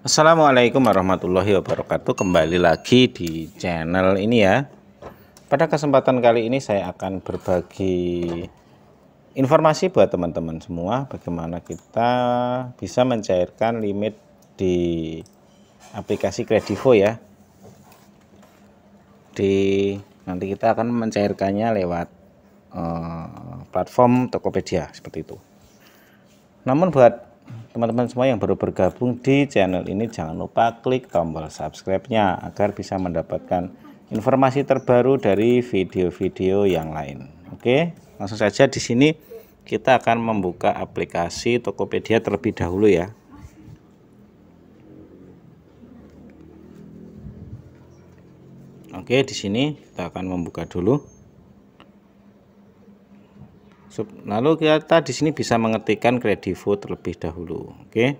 Assalamualaikum warahmatullahi wabarakatuh Kembali lagi di channel ini ya Pada kesempatan kali ini saya akan berbagi informasi buat teman-teman semua Bagaimana kita bisa mencairkan limit di aplikasi Kredivo ya di Nanti kita akan mencairkannya lewat eh, platform Tokopedia seperti itu Namun buat teman-teman semua yang baru bergabung di channel ini jangan lupa klik tombol subscribe-nya agar bisa mendapatkan informasi terbaru dari video-video yang lain. Oke, langsung saja di sini kita akan membuka aplikasi Tokopedia terlebih dahulu ya. Oke, di sini kita akan membuka dulu. Lalu kita di sini bisa mengetikkan Kredivo terlebih dahulu. Oke.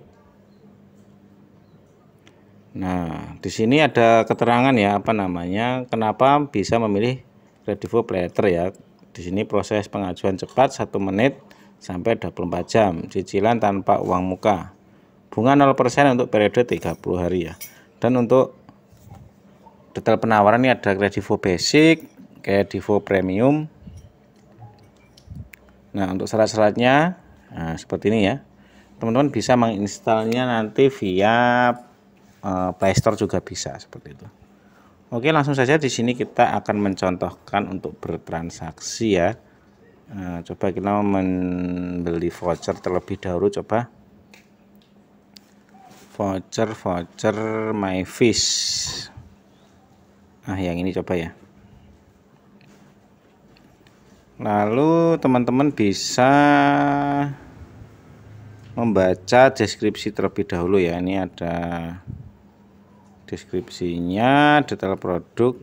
Nah, di sini ada keterangan ya apa namanya? Kenapa bisa memilih Kredivo Platter ya? Di sini proses pengajuan cepat satu menit sampai 24 jam, cicilan tanpa uang muka. Bunga 0% untuk periode 30 hari ya. Dan untuk detail penawaran ini ada Kredivo Basic, Kredivo Premium, Nah, untuk serat-seratnya nah, seperti ini ya. Teman-teman bisa menginstalnya nanti via uh, Play juga bisa seperti itu. Oke, langsung saja di sini kita akan mencontohkan untuk bertransaksi ya. Nah, coba kita membeli voucher terlebih dahulu coba. Voucher voucher my MyFish. Nah, yang ini coba ya lalu teman-teman bisa membaca deskripsi terlebih dahulu ya ini ada deskripsinya detail produk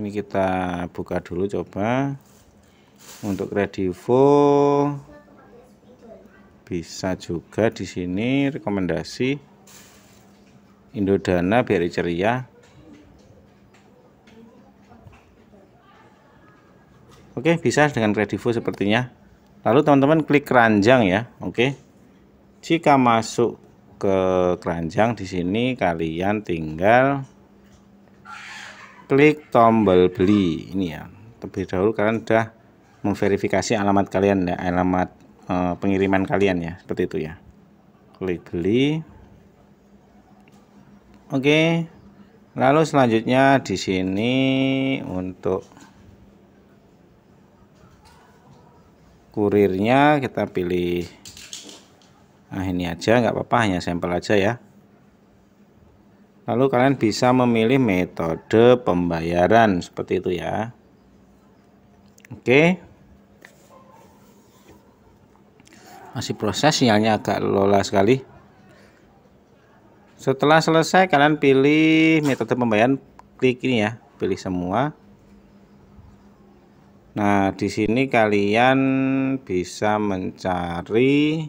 ini kita buka dulu coba untuk kredivo bisa juga di sini rekomendasi Indodana Beri Ceria Oke bisa dengan Kredivo sepertinya lalu teman-teman klik keranjang ya Oke jika masuk ke keranjang di sini kalian tinggal klik tombol beli ini ya terlebih dahulu kalian sudah memverifikasi alamat kalian ya alamat eh, pengiriman kalian ya seperti itu ya klik beli Oke. Lalu selanjutnya di sini untuk kurirnya kita pilih nah ini aja nggak apa-apa hanya sampel aja ya lalu kalian bisa memilih metode pembayaran seperti itu ya oke masih proses sinyalnya agak lola sekali setelah selesai kalian pilih metode pembayaran klik ini ya pilih semua Nah, di sini kalian bisa mencari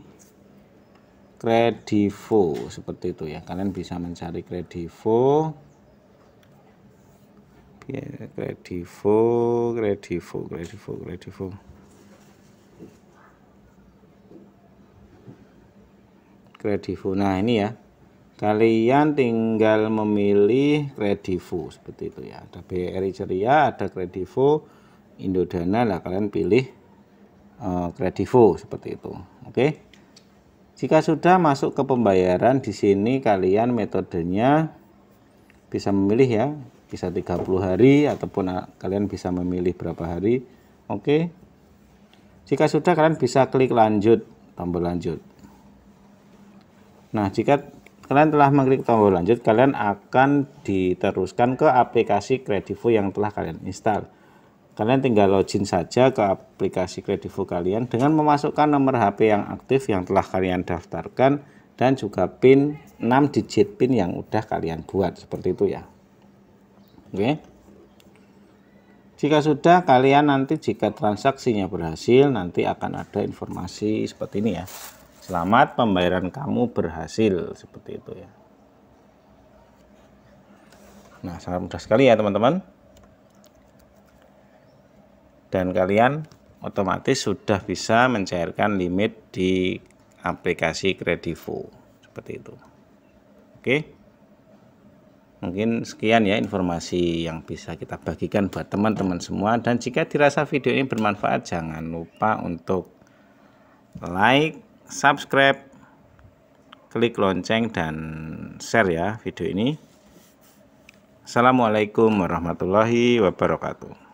kredivo seperti itu ya. Kalian bisa mencari kredivo iya, kredivo kredivo kredivo kredivo kredivo. Nah, ini ya kalian tinggal memilih kredivo seperti itu ya ada BRI Ceria ada kredivo Indodana lah kalian pilih uh, seperti itu oke okay. jika sudah masuk ke pembayaran di sini kalian metodenya bisa memilih ya bisa 30 hari ataupun ah, kalian bisa memilih berapa hari oke okay. jika sudah kalian bisa klik lanjut tombol lanjut nah jika kalian telah mengklik tombol lanjut, kalian akan diteruskan ke aplikasi Kredivo yang telah kalian install. Kalian tinggal login saja ke aplikasi Kredivo kalian dengan memasukkan nomor HP yang aktif yang telah kalian daftarkan dan juga PIN 6 digit PIN yang udah kalian buat seperti itu ya. Oke. Jika sudah kalian nanti jika transaksinya berhasil nanti akan ada informasi seperti ini ya. Selamat pembayaran kamu berhasil seperti itu ya. Nah, sangat mudah sekali ya teman-teman. Dan kalian otomatis sudah bisa mencairkan limit di aplikasi Kredivo seperti itu. Oke. Mungkin sekian ya informasi yang bisa kita bagikan buat teman-teman semua dan jika dirasa video ini bermanfaat jangan lupa untuk like, subscribe, klik lonceng dan share ya video ini. Assalamualaikum warahmatullahi wabarakatuh.